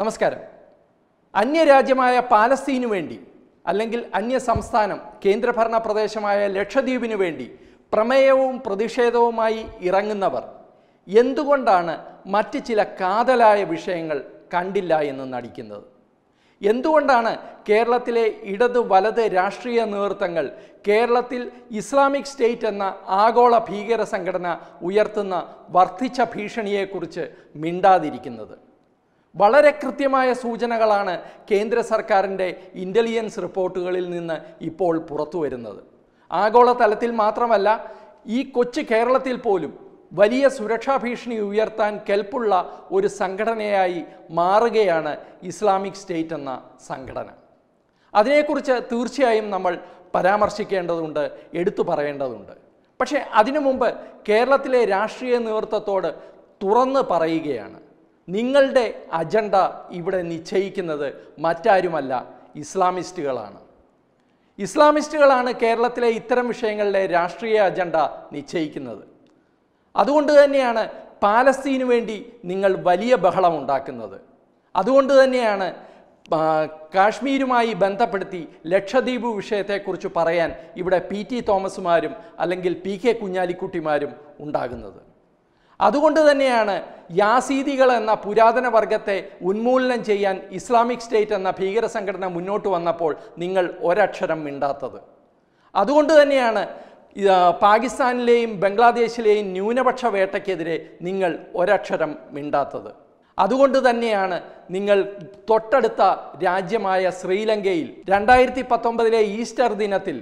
നമസ്കാരം അന്യരാജ്യമായ പാലസ്തീനു വേണ്ടി അല്ലെങ്കിൽ അന്യ സംസ്ഥാനം കേന്ദ്രഭരണ പ്രദേശമായ ലക്ഷദ്വീപിനു വേണ്ടി പ്രമേയവും പ്രതിഷേധവുമായി ഇറങ്ങുന്നവർ എന്തുകൊണ്ടാണ് മറ്റ് ചില കാതലായ വിഷയങ്ങൾ കണ്ടില്ല എന്ന് നടിക്കുന്നത് എന്തുകൊണ്ടാണ് കേരളത്തിലെ ഇടത് വലത് രാഷ്ട്രീയ നേതൃത്വങ്ങൾ കേരളത്തിൽ ഇസ്ലാമിക് സ്റ്റേറ്റ് എന്ന ആഗോള ഭീകര സംഘടന ഉയർത്തുന്ന വർദ്ധിച്ച ഭീഷണിയെക്കുറിച്ച് മിണ്ടാതിരിക്കുന്നത് വളരെ കൃത്യമായ സൂചനകളാണ് കേന്ദ്ര സർക്കാരിൻ്റെ ഇൻ്റലിജൻസ് റിപ്പോർട്ടുകളിൽ നിന്ന് ഇപ്പോൾ പുറത്തു വരുന്നത് ആഗോളതലത്തിൽ മാത്രമല്ല ഈ കൊച്ചു കേരളത്തിൽ പോലും വലിയ സുരക്ഷാ ഭീഷണി ഉയർത്താൻ കെൽപ്പുള്ള ഒരു സംഘടനയായി മാറുകയാണ് ഇസ്ലാമിക് സ്റ്റേറ്റ് എന്ന സംഘടന അതിനെക്കുറിച്ച് തീർച്ചയായും നമ്മൾ പരാമർശിക്കേണ്ടതുണ്ട് എടുത്തു പറയേണ്ടതുണ്ട് പക്ഷേ അതിനു മുമ്പ് കേരളത്തിലെ രാഷ്ട്രീയ നേതൃത്വത്തോട് തുറന്ന് പറയുകയാണ് നിങ്ങളുടെ അജണ്ട ഇവിടെ നിശ്ചയിക്കുന്നത് മറ്റാരുമല്ല ഇസ്ലാമിസ്റ്റുകളാണ് ഇസ്ലാമിസ്റ്റുകളാണ് കേരളത്തിലെ ഇത്തരം വിഷയങ്ങളിലെ രാഷ്ട്രീയ അജണ്ട നിശ്ചയിക്കുന്നത് അതുകൊണ്ട് തന്നെയാണ് പാലസ്തീനു വേണ്ടി നിങ്ങൾ വലിയ ബഹളം ഉണ്ടാക്കുന്നത് അതുകൊണ്ട് തന്നെയാണ് കാശ്മീരുമായി ബന്ധപ്പെടുത്തി ലക്ഷദ്വീപ് വിഷയത്തെക്കുറിച്ച് പറയാൻ ഇവിടെ പി ടി തോമസുമാരും അല്ലെങ്കിൽ പി കെ കുഞ്ഞാലിക്കുട്ടിമാരും ഉണ്ടാകുന്നത് അതുകൊണ്ട് തന്നെയാണ് യാസീദികൾ എന്ന പുരാതന വർഗത്തെ ഉന്മൂലനം ചെയ്യാൻ ഇസ്ലാമിക് സ്റ്റേറ്റ് എന്ന ഭീകര സംഘടന മുന്നോട്ട് വന്നപ്പോൾ നിങ്ങൾ ഒരക്ഷരം മിണ്ടാത്തത് അതുകൊണ്ട് തന്നെയാണ് പാകിസ്ഥാനിലെയും ബംഗ്ലാദേശിലെയും ന്യൂനപക്ഷ വേട്ടയ്ക്കെതിരെ നിങ്ങൾ ഒരക്ഷരം മിണ്ടാത്തത് അതുകൊണ്ട് തന്നെയാണ് നിങ്ങൾ തൊട്ടടുത്ത രാജ്യമായ ശ്രീലങ്കയിൽ രണ്ടായിരത്തി പത്തൊമ്പതിലെ ഈസ്റ്റർ ദിനത്തിൽ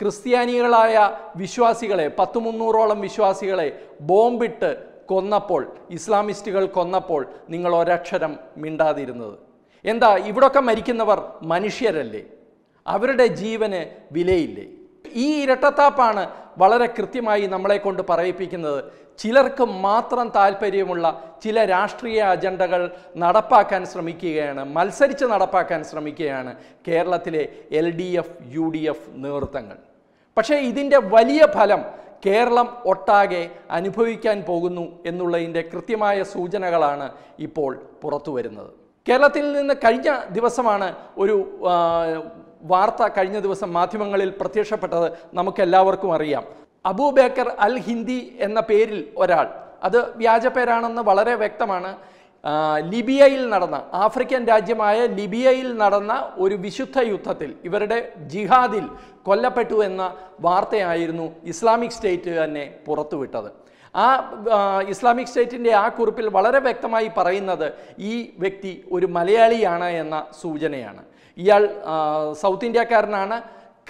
ക്രിസ്ത്യാനികളായ വിശ്വാസികളെ പത്ത് മുന്നൂറോളം വിശ്വാസികളെ ബോംബിട്ട് കൊന്നപ്പോൾ ഇസ്ലാമിസ്റ്റുകൾ കൊന്നപ്പോൾ നിങ്ങൾ ഒരക്ഷരം മിണ്ടാതിരുന്നത് എന്താ ഇവിടൊക്കെ മരിക്കുന്നവർ മനുഷ്യരല്ലേ അവരുടെ ജീവന് വിലയില്ലേ ഈ ഇരട്ടത്താപ്പാണ് വളരെ കൃത്യമായി നമ്മളെ കൊണ്ട് പറയിപ്പിക്കുന്നത് ചിലർക്ക് മാത്രം താല്പര്യമുള്ള ചില രാഷ്ട്രീയ അജണ്ടകൾ നടപ്പാക്കാൻ ശ്രമിക്കുകയാണ് മത്സരിച്ച് നടപ്പാക്കാൻ ശ്രമിക്കുകയാണ് കേരളത്തിലെ L D F U D F നേതൃത്വങ്ങൾ പക്ഷേ ഇതിൻ്റെ വലിയ ഫലം കേരളം ഒട്ടാകെ അനുഭവിക്കാൻ പോകുന്നു എന്നുള്ളതിൻ്റെ കൃത്യമായ സൂചനകളാണ് ഇപ്പോൾ പുറത്തു വരുന്നത് കേരളത്തിൽ നിന്ന് കഴിഞ്ഞ ദിവസമാണ് ഒരു വാർത്ത കഴിഞ്ഞ ദിവസം മാധ്യമങ്ങളിൽ പ്രത്യക്ഷപ്പെട്ടത് നമുക്കെല്ലാവർക്കും അറിയാം അബൂബേക്കർ അൽ ഹിന്ദി എന്ന പേരിൽ ഒരാൾ അത് വ്യാജ പേരാണെന്ന് വളരെ വ്യക്തമാണ് ലിബിയയിൽ നടന്ന ആഫ്രിക്കൻ രാജ്യമായ ലിബിയയിൽ നടന്ന ഒരു വിശുദ്ധ യുദ്ധത്തിൽ ഇവരുടെ ജിഹാദിൽ കൊല്ലപ്പെട്ടു എന്ന വാർത്തയായിരുന്നു ഇസ്ലാമിക് സ്റ്റേറ്റ് തന്നെ പുറത്തുവിട്ടത് ആ ഇസ്ലാമിക് സ്റ്റേറ്റിൻ്റെ ആ കുറിപ്പിൽ വളരെ വ്യക്തമായി പറയുന്നത് ഈ വ്യക്തി ഒരു മലയാളിയാണ് എന്ന സൂചനയാണ് ഇയാൾ സൗത്ത് ഇന്ത്യക്കാരനാണ്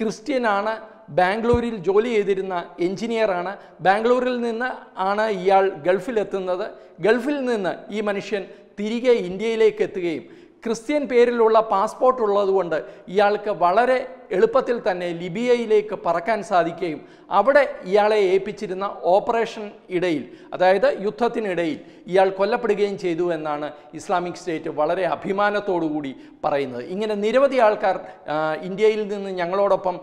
ക്രിസ്ത്യനാണ് ബാംഗ്ലൂരിൽ ജോലി ചെയ്തിരുന്ന എഞ്ചിനീയറാണ് ബാംഗ്ലൂരിൽ നിന്ന് ആണ് ഇയാൾ ഗൾഫിലെത്തുന്നത് ഗൾഫിൽ നിന്ന് ഈ മനുഷ്യൻ തിരികെ ഇന്ത്യയിലേക്ക് എത്തുകയും ക്രിസ്ത്യൻ പേരിലുള്ള പാസ്പോർട്ട് ഉള്ളതുകൊണ്ട് ഇയാൾക്ക് വളരെ എളുപ്പത്തിൽ തന്നെ ലിബിയയിലേക്ക് പറക്കാൻ സാധിക്കുകയും അവിടെ ഇയാളെ ഏൽപ്പിച്ചിരുന്ന ഓപ്പറേഷൻ ഇടയിൽ അതായത് യുദ്ധത്തിനിടയിൽ ഇയാൾ കൊല്ലപ്പെടുകയും ചെയ്തു എന്നാണ് ഇസ്ലാമിക് സ്റ്റേറ്റ് വളരെ അഭിമാനത്തോടുകൂടി പറയുന്നത് ഇങ്ങനെ നിരവധി ആൾക്കാർ ഇന്ത്യയിൽ നിന്ന് ഞങ്ങളോടൊപ്പം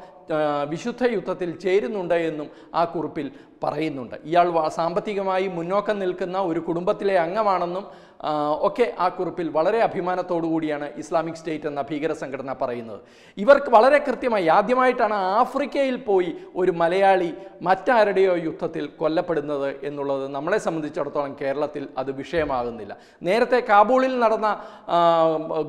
വിശുദ്ധ യുദ്ധത്തിൽ ചേരുന്നുണ്ട് എന്നും ആ കുറിപ്പിൽ പറയുന്നുണ്ട് ഇയാൾ സാമ്പത്തികമായി മുന്നോക്കം നിൽക്കുന്ന ഒരു കുടുംബത്തിലെ അംഗമാണെന്നും ഒക്കെ ആ കുറിപ്പിൽ വളരെ അഭിമാനത്തോടു കൂടിയാണ് ഇസ്ലാമിക് സ്റ്റേറ്റ് എന്ന ഭീകര സംഘടന പറയുന്നത് ഇവർക്ക് വളരെ കൃത്യമായി ആദ്യമായിട്ടാണ് ആഫ്രിക്കയിൽ പോയി ഒരു മലയാളി മറ്റാരുടെയോ യുദ്ധത്തിൽ കൊല്ലപ്പെടുന്നത് എന്നുള്ളത് നമ്മളെ സംബന്ധിച്ചിടത്തോളം കേരളത്തിൽ അത് വിഷയമാകുന്നില്ല നേരത്തെ കാബൂളിൽ നടന്ന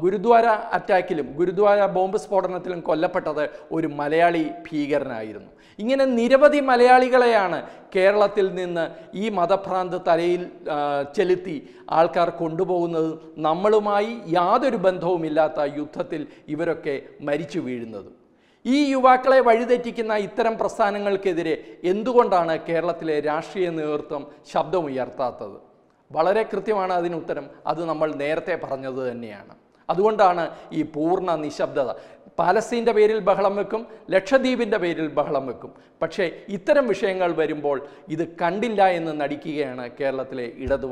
ഗുരുദ്വാര അറ്റാക്കിലും ഗുരുദ്വാര ബോംബ് സ്ഫോടനത്തിലും കൊല്ലപ്പെട്ടത് ഒരു മലയാളി ഭീകരനായിരുന്നു ഇങ്ങനെ നിരവധി മലയാളികളെയാണ് കേരളത്തിൽ നിന്ന് ഈ മതഭ്രാന്ത് തലയിൽ ചെലുത്തി ആൾക്കാർ കൊണ്ടുപോകുന്നത് നമ്മളുമായി യാതൊരു ബന്ധവുമില്ലാത്ത യുദ്ധത്തിൽ ഇവരൊക്കെ മരിച്ചു വീഴുന്നത് ഈ യുവാക്കളെ വഴിതെറ്റിക്കുന്ന ഇത്തരം പ്രസ്ഥാനങ്ങൾക്കെതിരെ എന്തുകൊണ്ടാണ് കേരളത്തിലെ രാഷ്ട്രീയ നേതൃത്വം ശബ്ദമുയർത്താത്തത് വളരെ കൃത്യമാണ് അതിന് ഉത്തരം അത് നമ്മൾ നേരത്തെ പറഞ്ഞത് തന്നെയാണ് അതുകൊണ്ടാണ് ഈ പൂർണ്ണ നിശബ്ദത പാലസ്തീൻ്റെ പേരിൽ ബഹളം വെക്കും ലക്ഷദ്വീപിൻ്റെ പേരിൽ ബഹളം വെക്കും പക്ഷേ ഇത്തരം വിഷയങ്ങൾ വരുമ്പോൾ ഇത് കണ്ടില്ല എന്ന് നടിക്കുകയാണ് കേരളത്തിലെ ഇടതു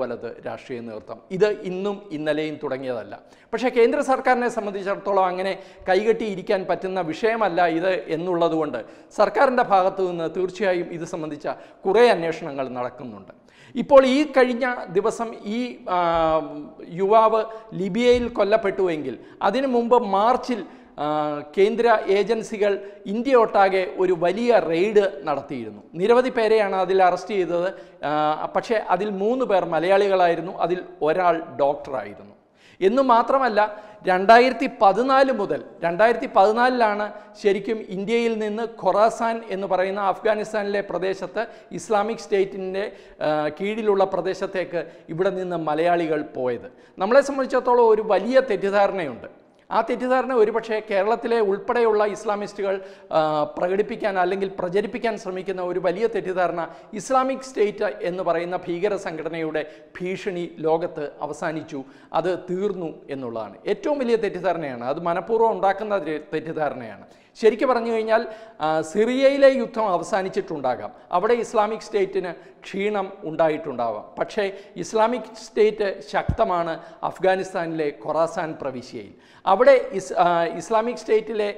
രാഷ്ട്രീയ നേതൃത്വം ഇത് ഇന്നും ഇന്നലെയും തുടങ്ങിയതല്ല പക്ഷേ കേന്ദ്ര സർക്കാരിനെ സംബന്ധിച്ചിടത്തോളം അങ്ങനെ കൈകെട്ടിയിരിക്കാൻ പറ്റുന്ന വിഷയമല്ല ഇത് എന്നുള്ളതുകൊണ്ട് സർക്കാരിൻ്റെ ഭാഗത്തു നിന്ന് തീർച്ചയായും ഇത് സംബന്ധിച്ച കുറേ അന്വേഷണങ്ങൾ നടക്കുന്നുണ്ട് ഇപ്പോൾ ഈ കഴിഞ്ഞ ദിവസം ഈ യുവാവ് ലിബിയയിൽ കൊല്ലപ്പെട്ടുവെങ്കിൽ അതിനു മുമ്പ് മാർച്ചിൽ കേന്ദ്ര ഏജൻസികൾ ഇന്ത്യ ഒട്ടാകെ ഒരു വലിയ റെയ്ഡ് നടത്തിയിരുന്നു നിരവധി പേരെയാണ് അതിൽ അറസ്റ്റ് ചെയ്തത് പക്ഷേ അതിൽ മൂന്ന് പേർ മലയാളികളായിരുന്നു അതിൽ ഒരാൾ ഡോക്ടറായിരുന്നു എന്ന് മാത്രമല്ല രണ്ടായിരത്തി പതിനാല് മുതൽ രണ്ടായിരത്തി പതിനാലിലാണ് ശരിക്കും ഇന്ത്യയിൽ നിന്ന് ഖൊറാസാൻ എന്ന് പറയുന്ന അഫ്ഗാനിസ്ഥാനിലെ പ്രദേശത്ത് ഇസ്ലാമിക് സ്റ്റേറ്റിൻ്റെ കീഴിലുള്ള പ്രദേശത്തേക്ക് ഇവിടെ നിന്ന് മലയാളികൾ പോയത് നമ്മളെ സംബന്ധിച്ചിടത്തോളം ഒരു വലിയ തെറ്റിദ്ധാരണയുണ്ട് ആ തെറ്റിദ്ധാരണ ഒരുപക്ഷെ കേരളത്തിലെ ഉൾപ്പെടെയുള്ള ഇസ്ലാമിസ്റ്റുകൾ പ്രകടിപ്പിക്കാൻ അല്ലെങ്കിൽ പ്രചരിപ്പിക്കാൻ ശ്രമിക്കുന്ന ഒരു വലിയ തെറ്റിദ്ധാരണ ഇസ്ലാമിക് സ്റ്റേറ്റ് എന്ന് പറയുന്ന ഭീകര സംഘടനയുടെ ഭീഷണി ലോകത്ത് അവസാനിച്ചു അത് തീർന്നു എന്നുള്ളതാണ് ഏറ്റവും വലിയ തെറ്റിദ്ധാരണയാണ് അത് മനഃപൂർവ്വം ഉണ്ടാക്കുന്ന തെറ്റിദ്ധാരണയാണ് ശരിക്കും പറഞ്ഞു കഴിഞ്ഞാൽ സിറിയയിലെ യുദ്ധം അവസാനിച്ചിട്ടുണ്ടാകാം അവിടെ ഇസ്ലാമിക് സ്റ്റേറ്റിന് ക്ഷീണം ഉണ്ടായിട്ടുണ്ടാവാം പക്ഷേ ഇസ്ലാമിക് സ്റ്റേറ്റ് ശക്തമാണ് അഫ്ഗാനിസ്ഥാനിലെ ഖൊറാസാൻ പ്രവിശ്യയിൽ അവിടെ ഇസ് ഇസ്ലാമിക് സ്റ്റേറ്റിലെ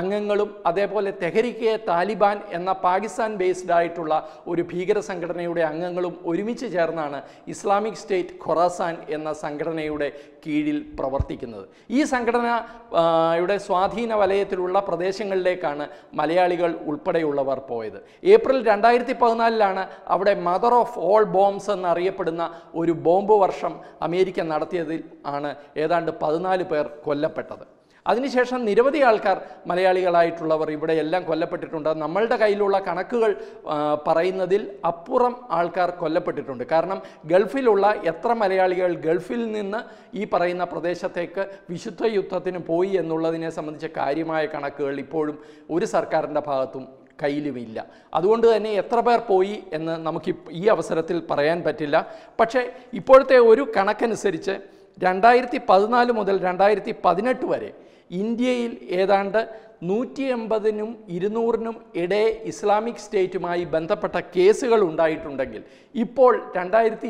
അംഗങ്ങളും അതേപോലെ തെഹരിക്കെ താലിബാൻ എന്ന പാകിസ്ഥാൻ ബേസ്ഡ് ആയിട്ടുള്ള ഒരു ഭീകര സംഘടനയുടെ അംഗങ്ങളും ഒരുമിച്ച് ചേർന്നാണ് ഇസ്ലാമിക് സ്റ്റേറ്റ് ഖൊറാസാൻ എന്ന സംഘടനയുടെ കീഴിൽ പ്രവർത്തിക്കുന്നത് ഈ സംഘടനയുടെ സ്വാധീന വലയത്തിലുള്ള പ്രദേശ പ്രദേശങ്ങളിലേക്കാണ് മലയാളികൾ ഉൾപ്പെടെയുള്ളവർ പോയത് ഏപ്രിൽ രണ്ടായിരത്തി പതിനാലിലാണ് അവിടെ മദർ ഓഫ് ഓൾ ബോംബ്സ് എന്നറിയപ്പെടുന്ന ഒരു ബോംബ് വർഷം അമേരിക്ക നടത്തിയതിൽ ആണ് ഏതാണ്ട് പതിനാല് പേർ കൊല്ലപ്പെട്ടത് അതിനുശേഷം നിരവധി ആൾക്കാർ മലയാളികളായിട്ടുള്ളവർ ഇവിടെ എല്ലാം കൊല്ലപ്പെട്ടിട്ടുണ്ട് നമ്മളുടെ കയ്യിലുള്ള കണക്കുകൾ പറയുന്നതിൽ അപ്പുറം ആൾക്കാർ കൊല്ലപ്പെട്ടിട്ടുണ്ട് കാരണം ഗൾഫിലുള്ള എത്ര മലയാളികൾ ഗൾഫിൽ നിന്ന് ഈ പറയുന്ന പ്രദേശത്തേക്ക് വിശുദ്ധ യുദ്ധത്തിന് പോയി എന്നുള്ളതിനെ സംബന്ധിച്ച കാര്യമായ കണക്കുകൾ ഇപ്പോഴും ഒരു സർക്കാരിൻ്റെ ഭാഗത്തും കയ്യിലുമില്ല അതുകൊണ്ട് തന്നെ എത്ര പേർ പോയി എന്ന് നമുക്ക് ഈ അവസരത്തിൽ പറയാൻ പറ്റില്ല പക്ഷേ ഇപ്പോഴത്തെ ഒരു കണക്കനുസരിച്ച് രണ്ടായിരത്തി പതിനാല് മുതൽ രണ്ടായിരത്തി പതിനെട്ട് വരെ ഇന്ത്യയിൽ ഏതാണ്ട് നൂറ്റി എൺപതിനും ഇരുന്നൂറിനും ഇടെ ഇസ്ലാമിക് സ്റ്റേറ്റുമായി ബന്ധപ്പെട്ട കേസുകൾ ഉണ്ടായിട്ടുണ്ടെങ്കിൽ ഇപ്പോൾ രണ്ടായിരത്തി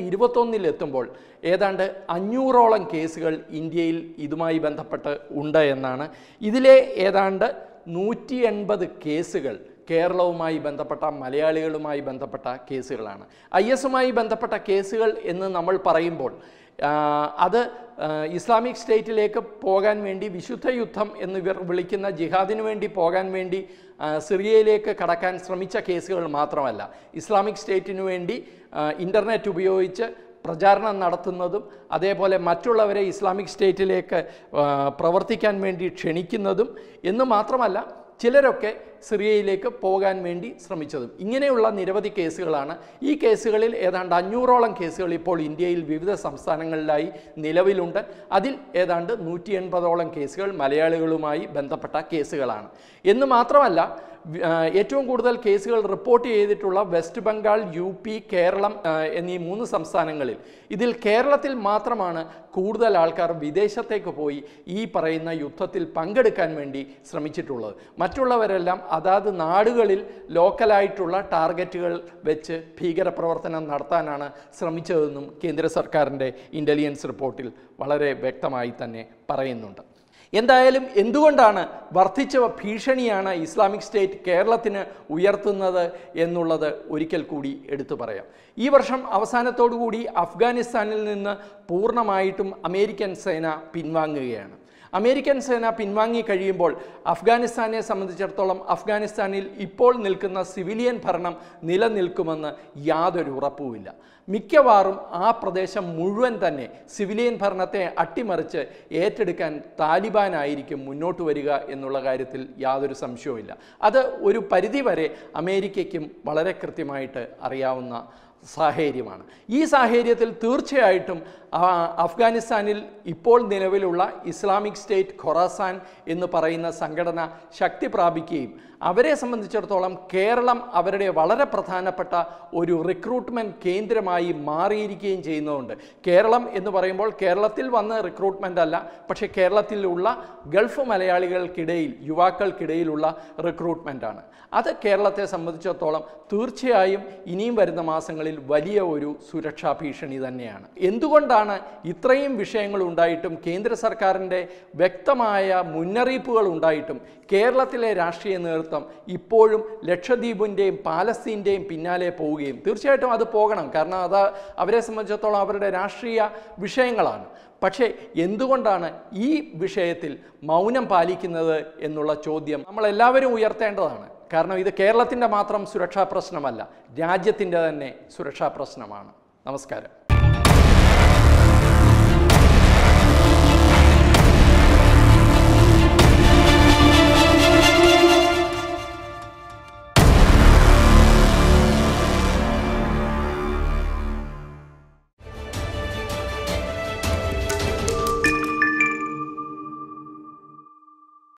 എത്തുമ്പോൾ ഏതാണ്ട് അഞ്ഞൂറോളം കേസുകൾ ഇന്ത്യയിൽ ഇതുമായി ബന്ധപ്പെട്ട് ഉണ്ട് എന്നാണ് ഇതിലെ ഏതാണ്ട് നൂറ്റി എൺപത് കേസുകൾ കേരളവുമായി ബന്ധപ്പെട്ട മലയാളികളുമായി ബന്ധപ്പെട്ട കേസുകളാണ് ഐ എസുമായി ബന്ധപ്പെട്ട കേസുകൾ എന്ന് നമ്മൾ പറയുമ്പോൾ അത് ഇസ്ലാമിക് സ്റ്റേറ്റിലേക്ക് പോകാൻ വേണ്ടി വിശുദ്ധ യുദ്ധം എന്ന് ഇവർ വിളിക്കുന്ന ജിഹാദിന് വേണ്ടി പോകാൻ വേണ്ടി സിറിയയിലേക്ക് കടക്കാൻ ശ്രമിച്ച കേസുകൾ മാത്രമല്ല ഇസ്ലാമിക് സ്റ്റേറ്റിനു വേണ്ടി ഇൻ്റർനെറ്റ് ഉപയോഗിച്ച് പ്രചാരണം നടത്തുന്നതും അതേപോലെ മറ്റുള്ളവരെ ഇസ്ലാമിക് സ്റ്റേറ്റിലേക്ക് പ്രവർത്തിക്കാൻ വേണ്ടി ക്ഷണിക്കുന്നതും എന്ന് മാത്രമല്ല ചിലരൊക്കെ സിറിയയിലേക്ക് പോകാൻ വേണ്ടി ശ്രമിച്ചതും ഇങ്ങനെയുള്ള നിരവധി കേസുകളാണ് ഈ കേസുകളിൽ ഏതാണ്ട് അഞ്ഞൂറോളം കേസുകൾ ഇപ്പോൾ ഇന്ത്യയിൽ വിവിധ സംസ്ഥാനങ്ങളിലായി നിലവിലുണ്ട് അതിൽ ഏതാണ്ട് നൂറ്റി എൺപതോളം കേസുകൾ മലയാളികളുമായി ബന്ധപ്പെട്ട കേസുകളാണ് എന്ന് മാത്രമല്ല ഏറ്റവും കൂടുതൽ കേസുകൾ റിപ്പോർട്ട് ചെയ്തിട്ടുള്ള വെസ്റ്റ് ബംഗാൾ യു പി കേരളം എന്നീ മൂന്ന് സംസ്ഥാനങ്ങളിൽ ഇതിൽ കേരളത്തിൽ മാത്രമാണ് കൂടുതൽ ആൾക്കാർ വിദേശത്തേക്ക് പോയി ഈ പറയുന്ന യുദ്ധത്തിൽ പങ്കെടുക്കാൻ വേണ്ടി ശ്രമിച്ചിട്ടുള്ളത് മറ്റുള്ളവരെല്ലാം അതാത് നാടുകളിൽ ലോക്കലായിട്ടുള്ള ടാർഗറ്റുകൾ വെച്ച് ഭീകരപ്രവർത്തനം നടത്താനാണ് ശ്രമിച്ചതെന്നും കേന്ദ്ര സർക്കാരിൻ്റെ ഇൻ്റലിജൻസ് റിപ്പോർട്ടിൽ വളരെ വ്യക്തമായി തന്നെ പറയുന്നുണ്ട് എന്തായാലും എന്തുകൊണ്ടാണ് വർദ്ധിച്ച ഭീഷണിയാണ് ഇസ്ലാമിക് സ്റ്റേറ്റ് കേരളത്തിന് ഉയർത്തുന്നത് എന്നുള്ളത് ഒരിക്കൽ കൂടി എടുത്തു പറയാം ഈ വർഷം അവസാനത്തോടു കൂടി അഫ്ഗാനിസ്ഥാനിൽ നിന്ന് പൂർണ്ണമായിട്ടും അമേരിക്കൻ സേന പിൻവാങ്ങുകയാണ് അമേരിക്കൻ സേന പിൻവാങ്ങി കഴിയുമ്പോൾ അഫ്ഗാനിസ്ഥാനെ സംബന്ധിച്ചിടത്തോളം അഫ്ഗാനിസ്ഥാനിൽ ഇപ്പോൾ നിൽക്കുന്ന സിവിലിയൻ ഭരണം നിലനിൽക്കുമെന്ന് യാതൊരു ഉറപ്പുമില്ല മിക്കവാറും ആ പ്രദേശം മുഴുവൻ തന്നെ സിവിലിയൻ ഭരണത്തെ അട്ടിമറിച്ച് ഏറ്റെടുക്കാൻ താലിബാനായിരിക്കും മുന്നോട്ട് വരിക എന്നുള്ള കാര്യത്തിൽ യാതൊരു സംശയവുമില്ല അത് ഒരു പരിധിവരെ അമേരിക്കയ്ക്കും വളരെ കൃത്യമായിട്ട് അറിയാവുന്ന സാഹചര്യമാണ് ഈ സാഹചര്യത്തിൽ തീർച്ചയായിട്ടും അഫ്ഗാനിസ്ഥാനിൽ ഇപ്പോൾ നിലവിലുള്ള ഇസ്ലാമിക് സ്റ്റേറ്റ് ഖൊറാസാൻ എന്ന് പറയുന്ന സംഘടന ശക്തി പ്രാപിക്കുകയും അവരെ സംബന്ധിച്ചിടത്തോളം കേരളം അവരുടെ വളരെ പ്രധാനപ്പെട്ട ഒരു റിക്രൂട്ട്മെൻറ്റ് കേന്ദ്രമായി മാറിയിരിക്കുകയും ചെയ്യുന്നതുകൊണ്ട് കേരളം എന്ന് പറയുമ്പോൾ കേരളത്തിൽ വന്ന റിക്രൂട്ട്മെൻ്റ് അല്ല പക്ഷേ കേരളത്തിലുള്ള ഗൾഫ് മലയാളികൾക്കിടയിൽ യുവാക്കൾക്കിടയിലുള്ള റിക്രൂട്ട്മെൻ്റാണ് അത് കേരളത്തെ സംബന്ധിച്ചിടത്തോളം തീർച്ചയായും ഇനിയും വരുന്ന മാസങ്ങളിൽ വലിയ ഒരു സുരക്ഷാ ഭീഷണി തന്നെയാണ് എന്തുകൊണ്ടാണ് ഇത്രയും വിഷയങ്ങൾ ഉണ്ടായിട്ടും കേന്ദ്ര സർക്കാരിൻ്റെ വ്യക്തമായ മുന്നറിയിപ്പുകൾ ഉണ്ടായിട്ടും കേരളത്തിലെ രാഷ്ട്രീയ നേതൃത്വം ഇപ്പോഴും ലക്ഷദ്വീപിൻ്റെയും പാലസ്തീൻ്റെയും പിന്നാലെ പോവുകയും തീർച്ചയായിട്ടും അത് പോകണം കാരണം അത് അവരെ സംബന്ധിച്ചിടത്തോളം അവരുടെ രാഷ്ട്രീയ വിഷയങ്ങളാണ് പക്ഷേ എന്തുകൊണ്ടാണ് ഈ വിഷയത്തിൽ മൗനം പാലിക്കുന്നത് എന്നുള്ള ചോദ്യം നമ്മളെല്ലാവരും ഉയർത്തേണ്ടതാണ് കാരണം ഇത് കേരളത്തിൻ്റെ മാത്രം സുരക്ഷാ പ്രശ്നമല്ല രാജ്യത്തിൻ്റെ തന്നെ സുരക്ഷാ പ്രശ്നമാണ് നമസ്കാരം